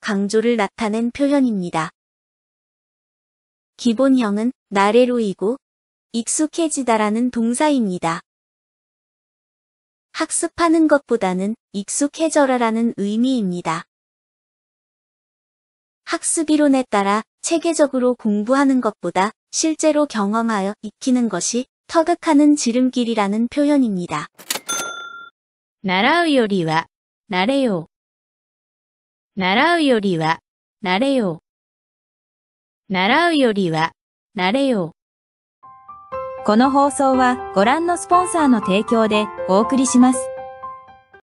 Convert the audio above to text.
강조를 나타낸 표현입니다. 기본형은 나래로이고 익숙해지다라는 동사입니다. 학습하는 것보다는 익숙해져라라는 의미입니다. 학습이론에 따라 체계적으로 공부하는 것보다 실제로 경험하여 익히는 것이 터득하는 지름길이라는 표현입니다. 나라의 요리와 나래요 習うよりは、なれよ。う。習うよりは、なれよ。う。この放送はご覧のスポンサーの提供でお送りします。